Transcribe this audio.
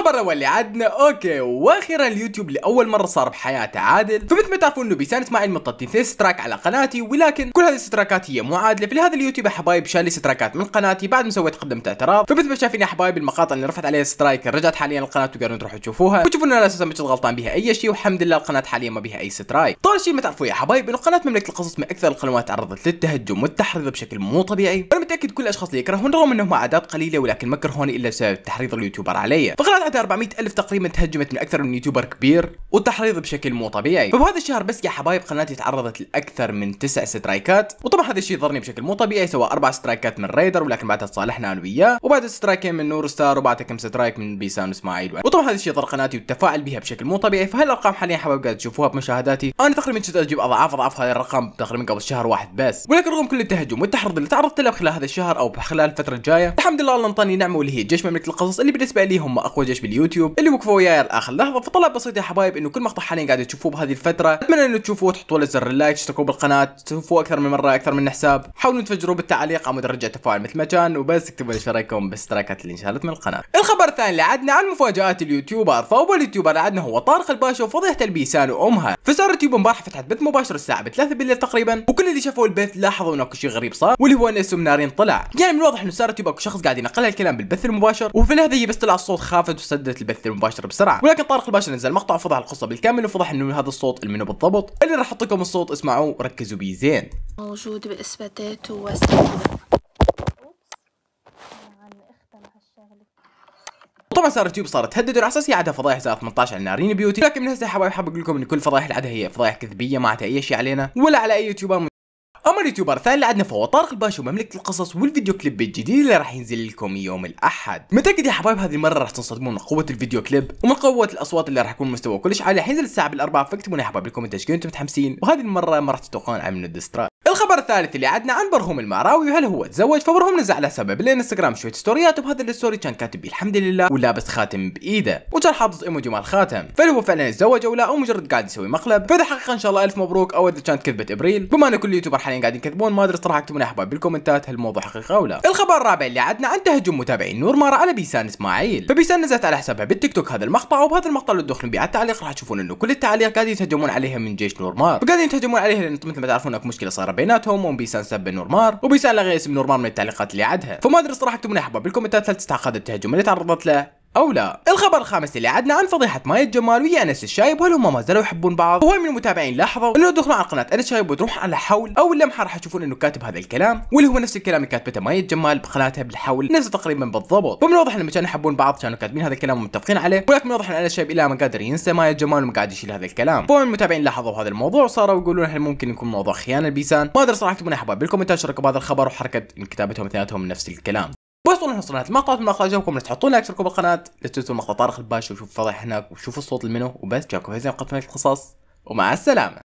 الخبر الاول اللي عدنا اوكي واخيرا اليوتيوب لاول مره صار بحياته عادل فمثل ما تعرفون انه بيسان اسماعيل مطلتين ثلاث ستراك على قناتي ولكن كل هذه الستراكات هي مو عادله فلهذا اليوتيوب يا حبايب شال لي ستراكات من قناتي بعد ما سويت قدمت اعتراض فمثل ما شايفين يا حبايب المقاطع اللي رفعت عليها سترايك رجعت حاليا القناه تقدرون تروحوا تشوفوها وتشوفوا ان انا اساسا مش غلطان بها اي شيء والحمد لله القناه حاليا ما بها اي سترايك طول شيء ما تعرفوه يا حبايب انه قناه مملكه القصص من اكثر القنوات تعرضت للتهجم والتحريض بشكل مو طبيعي وانا متاكد كل الاشخاص اللي يكرهون رغم انهم اعداد قليله ولكن ما كرهوني الا بسبب تحريض اليوتيوبر علي فقناه بعد 400 ألف تقريبا تهجمت من أكثر من يوتيوبر كبير وتحريض بشكل مو طبيعي فبهذا الشهر بس يا حبايب قناتي تعرضت لأكثر من 9 سترايكات وطبعا هذا الشيء ضرني بشكل مو طبيعي سوى أربع سترايكات من ريدر ولكن بعدها تصالحنا أنا وياه وبعدها سترايكين من نور ستار وبعدها كم سترايك من بيسان وإسماعيل وطبعا هذا الشيء ضر قناتي والتفاعل بها بشكل مو طبيعي فهالأرقام حاليا حبايب قاعد تشوفوها بمشاهداتي أنا تقريبا كنت أجيب أضعاف أضعاف هذا الرقم تقريبا قبل شهر واحد بس ولكن رغم كل التهجم والتحريض اللي تعرضت له خلال هذا الشهر أو خلال الفترة الجاية الحمد لله الله انطاني نعمة واللي هي جيش مملكة القصص اللي بالنسبة لي هم أقوى جيش باليوتيوب اللي وقفوا وياي لاخر لحظه فطلب بسيط يا حبايب انه كل مقطع حاليا قاعد تشوفوه بهذه الفتره اتمنى انه تشوفوه وتحطوا له زر اللايك تشتركوا بالقناه تشوفوه اكثر من مره اكثر من حساب حاولوا تفجروا بالتعليق عمود مدرج التفاعل مثل ما كان وبس اكتبوا لي ايش رايكم بالاشتراكات اللي انشالت من القناه الخبر الثاني اللي عدنا عن مفاجات اليوتيوبر فاول يوتيوبر عدنا هو طارق الباشا وفضيحه البيسان وامها فصار اليوتيوب امبارح فتحت بث مباشر الساعه 3 بالليل تقريبا وكل اللي شافوا البث لاحظوا انه اكو شيء غريب صار واللي هو ان اسم نارين طلع يعني من الواضح انه صار يوتيوب اكو شخص قاعد ينقل الكلام بالبث المباشر وفي النهايه بس طلع الصوت خافت وسددت البث المباشر بسرعه ولكن طارق الباشا نزل مقطع وفضح القصه بالكامل وفضح انه هذا الصوت المنو بالضبط اللي راح احط لكم الصوت اسمعوه وركزوا بيه زين موجود باثباتات طبعا صار يوتيوب صار تهدد على اساس يعدها فضايح زائد 18 على نارين بيوتي لكن من هسه حبايب حاب اقول لكم ان كل فضايح اللي عدها هي فضايح كذبيه ما عدها اي شيء علينا ولا على اي يوتيوبر اما اليوتيوبر الثاني اللي عندنا فهو طارق الباشا ومملكه القصص والفيديو كليب الجديد اللي راح ينزل لكم يوم الاحد متاكد يا حبايب هذه المره راح تنصدمون من قوه الفيديو كليب ومن قوه الاصوات اللي راح يكون مستوى كلش عالي راح ينزل الساعه بالاربعه فاكتبوا لنا يا حبايب الكومنت كنتم متحمسين وهذه المره ما راح تتوقعون عن من الدستراك الخبر الثالث اللي عدنا عن برهوم المعراوي وهل هو تزوج فبرهوم نزع له سبب الانستغرام شويه ستوريات وبهذا الستوري كان كاتب الحمد لله ولابس خاتم بايده وكان حاطط ايموجي مال خاتم فهل هو فعلا تزوج او لا او مجرد قاعد يسوي مقلب فاذا حقق ان شاء الله الف مبروك او اذا كانت كذبه ابريل بما ان كل يوتيوبر حاليا قاعدين يكذبون ما ادري صراحه اكتبوا لنا احباب بالكومنتات هل الموضوع حقيقه او لا الخبر الرابع اللي عدنا عن تهجم متابعين نور مارا على بيسان اسماعيل فبيسان نزلت على حسابها بالتيك توك هذا المقطع وبهذا المقطع اللي تدخلون بيه على التعليق راح تشوفون انه كل التعليق قاعدين يتهجمون عليها من جيش نور مار فقاعدين يتهجمون عليها لان مثل ما تعرفون اكو مشكله صارت بين بيناتهم ومن بيسان سب نورمار وبيسان لغى اسم نورمار من التعليقات اللي عدها فما ادري صراحه اكتبوا لي احباب بالكومنتات هل تستحق هذا التهجم اللي تعرضت له او لا الخبر الخامس اللي عدنا عن فضيحه مايا الجمال ويا انس الشايب وهل هم ما زالوا يحبون بعض هو من المتابعين لاحظوا انه دخلوا على قناه انس الشايب وتروح على حول اول لمحه راح تشوفون انه كاتب هذا الكلام واللي هو نفس الكلام اللي كاتبته مايا الجمال بقناتها بالحول نفسه تقريبا بالضبط ومن الواضح انهم كانوا يحبون بعض كانوا كاتبين هذا الكلام ومتفقين عليه ولكن من الواضح ان انس الشايب الى ما قادر ينسى مايا الجمال وما قاعد يشيل هذا الكلام فهو من المتابعين لاحظوا هذا الموضوع وصاروا يقولون هل ممكن يكون موضوع خيانه لبيسان ما ادري صراحه اكتبوا لنا بالكومنتات شاركوا بهذا الخبر وحركه كتابتهم اثنيناتهم نفس الكلام بس نحن وصلنا المقطع من عجبكم لا تحطون لايك تشتركوا بالقناة لا تنسوا مقطع طارق الباشا وشوفوا فضح هناك وشوفوا الصوت المنو وبس جاكم هزيم مقطع القصص ومع السلامة